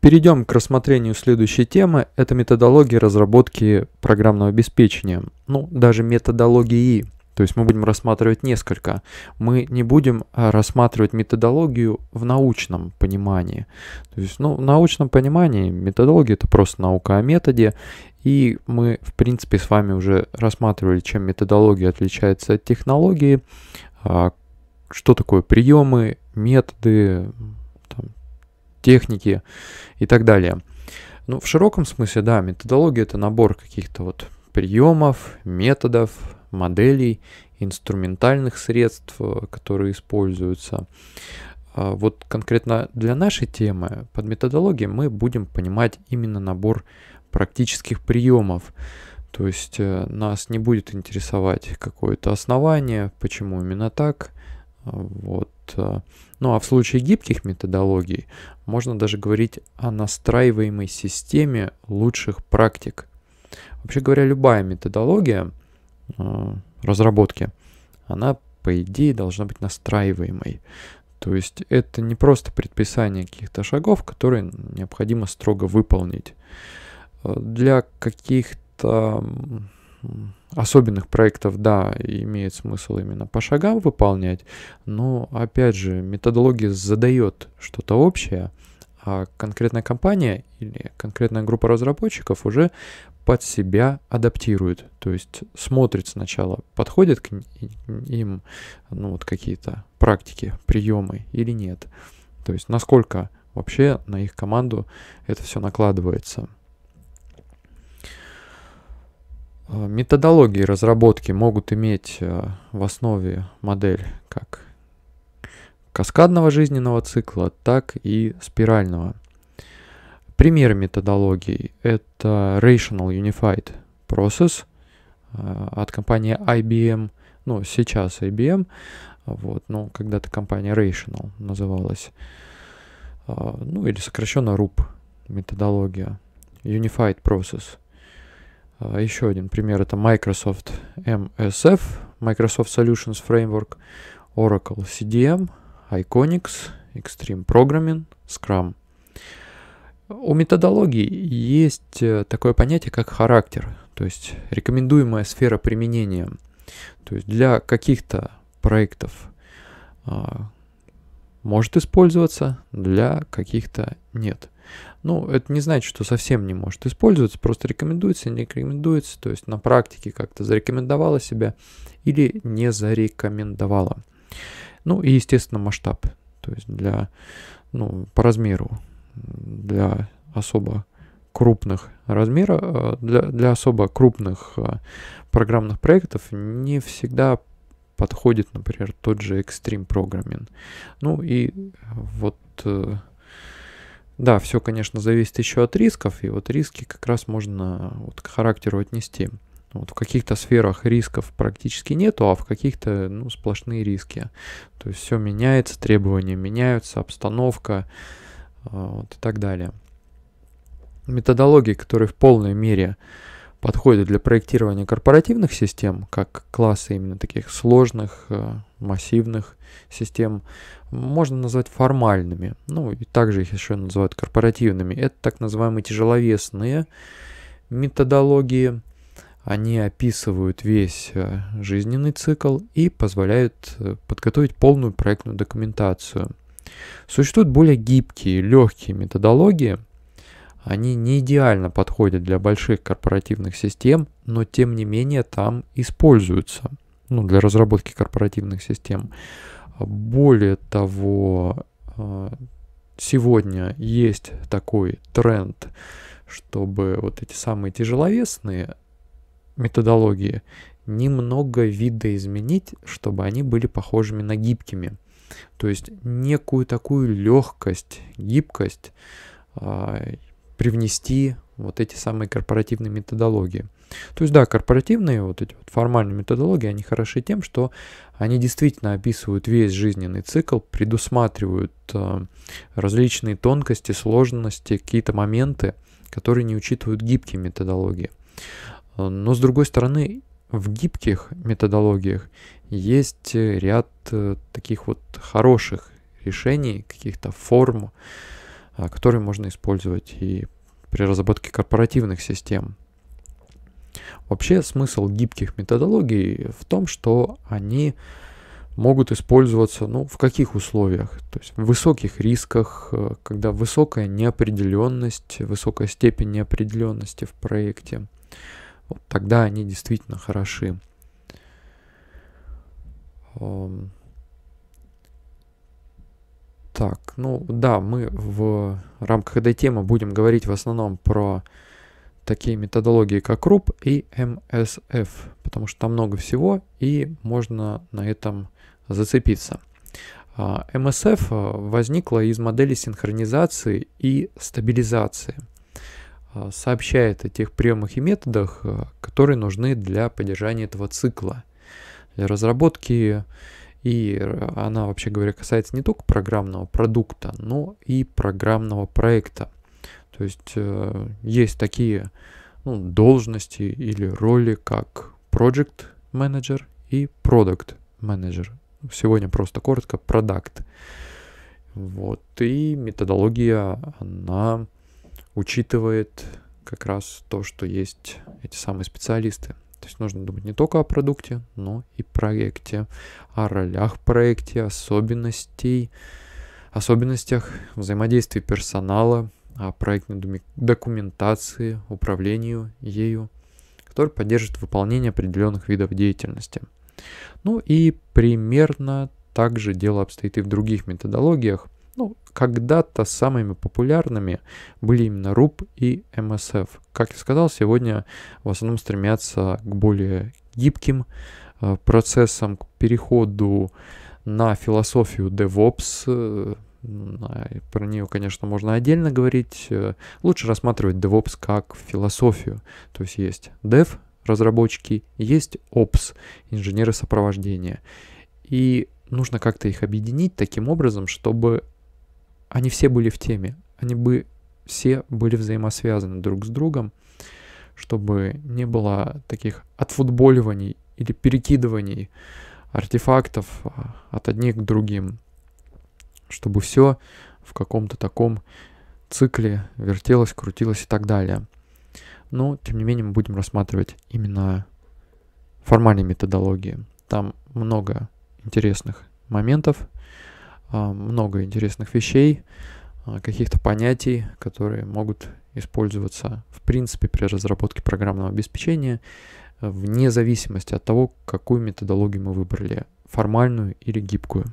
Перейдем к рассмотрению следующей темы. Это методология разработки программного обеспечения. Ну, даже методологии. То есть мы будем рассматривать несколько. Мы не будем а, рассматривать методологию в научном понимании. То есть, ну, в научном понимании методология это просто наука о методе. И мы, в принципе, с вами уже рассматривали, чем методология отличается от технологии, а, что такое приемы, методы, техники и так далее. Ну, в широком смысле, да, методология – это набор каких-то вот приемов, методов, моделей, инструментальных средств, э, которые используются. А вот конкретно для нашей темы под методологией мы будем понимать именно набор практических приемов. То есть э, нас не будет интересовать какое-то основание, почему именно так. А вот. Э, ну а в случае гибких методологий можно даже говорить о настраиваемой системе лучших практик. Вообще говоря, любая методология э, разработки, она по идее должна быть настраиваемой. То есть это не просто предписание каких-то шагов, которые необходимо строго выполнить. Э, для каких-то особенных проектов, да, имеет смысл именно по шагам выполнять, но, опять же, методология задает что-то общее, а конкретная компания или конкретная группа разработчиков уже под себя адаптирует, то есть смотрит сначала, подходят к им ну, вот какие-то практики, приемы или нет, то есть насколько вообще на их команду это все накладывается – Э, методологии разработки могут иметь э, в основе модель как каскадного жизненного цикла, так и спирального. Примеры методологий – это Rational Unified Process э, от компании IBM, ну, сейчас IBM, вот, ну, когда-то компания Rational называлась, ну, или сокращенно RUP методология, Unified Process – а, Еще один пример это Microsoft MSF, Microsoft Solutions Framework, Oracle CDM, Iconix, Extreme Programming, Scrum. У методологии есть э, такое понятие, как характер, то есть рекомендуемая сфера применения. То есть для каких-то проектов а, может использоваться, для каких-то нет. Ну, это не значит, что совсем не может использоваться, просто рекомендуется, не рекомендуется, то есть на практике как-то зарекомендовала себя или не зарекомендовала. Ну и, естественно, масштаб, то есть для, ну, по размеру, для особо крупных размера, э, для, для особо крупных э, программных проектов не всегда подходит, например, тот же Extreme Programming. Ну и вот э, да, все, конечно, зависит еще от рисков, и вот риски как раз можно вот к характеру отнести. Вот в каких-то сферах рисков практически нету, а в каких-то ну, сплошные риски. То есть все меняется, требования меняются, обстановка а, вот, и так далее. Методологии, которые в полной мере подходят для проектирования корпоративных систем, как классы именно таких сложных, а, массивных систем можно назвать формальными, ну и также их еще называют корпоративными. Это так называемые тяжеловесные методологии. Они описывают весь э, жизненный цикл и позволяют э, подготовить полную проектную документацию. Существуют более гибкие, легкие методологии. Они не идеально подходят для больших корпоративных систем, но тем не менее там используются – ну, для разработки корпоративных систем. Более того, э, сегодня есть такой тренд, чтобы вот эти самые тяжеловесные методологии немного видоизменить, чтобы они были похожими на гибкими. То есть некую такую легкость, гибкость э, привнести вот эти самые корпоративные методологии. То есть да, корпоративные вот эти вот формальные методологии, они хороши тем, что они действительно описывают весь жизненный цикл, предусматривают э, различные тонкости, сложности, какие-то моменты, которые не учитывают гибкие методологии. Э, но с другой стороны, в гибких методологиях есть э, ряд э, таких вот хороших решений, каких-то форм, э, которые можно использовать и при разработке корпоративных систем. Вообще смысл гибких методологий в том, что они могут использоваться ну, в каких условиях? То есть в высоких рисках, э, когда высокая неопределенность, высокая степень неопределенности в проекте. Вот тогда они действительно хороши. Так, ну да, мы в рамках этой темы будем говорить в основном про такие методологии, как RUP и MSF, потому что там много всего, и можно на этом зацепиться. MSF а, а, возникла из модели синхронизации и стабилизации. А, сообщает о тех приемах и методах, которые нужны для поддержания этого цикла. Для разработки и она, вообще говоря, касается не только программного продукта, но и программного проекта. То есть э, есть такие ну, должности или роли, как Project Manager и Product Manager. Сегодня просто коротко продукт. Вот. И методология, она учитывает как раз то, что есть эти самые специалисты. То есть нужно думать не только о продукте, но и проекте, о ролях в проекте, особенностей, особенностях взаимодействия персонала, о проектной документации, управлению ею, который поддержит выполнение определенных видов деятельности. Ну и примерно так же дело обстоит и в других методологиях – ну, когда-то самыми популярными были именно RUP и МСФ. Как я сказал, сегодня в основном стремятся к более гибким э, процессам, к переходу на философию DevOps. Э, а, про нее, конечно, можно отдельно говорить. Э, лучше рассматривать DevOps как философию. То есть есть Dev, разработчики, есть Ops, инженеры сопровождения. И нужно как-то их объединить таким образом, чтобы они все были в теме, они бы все были взаимосвязаны друг с другом, чтобы не было таких отфутболиваний или перекидываний артефактов а, от одних к другим, чтобы все в каком-то таком цикле вертелось, крутилось и так далее. Но, тем не менее, мы будем рассматривать именно формальные методологии. Там много интересных моментов, а, много интересных вещей, а, каких-то понятий, которые могут использоваться в принципе при разработке программного обеспечения, вне зависимости от того, какую методологию мы выбрали, формальную или гибкую.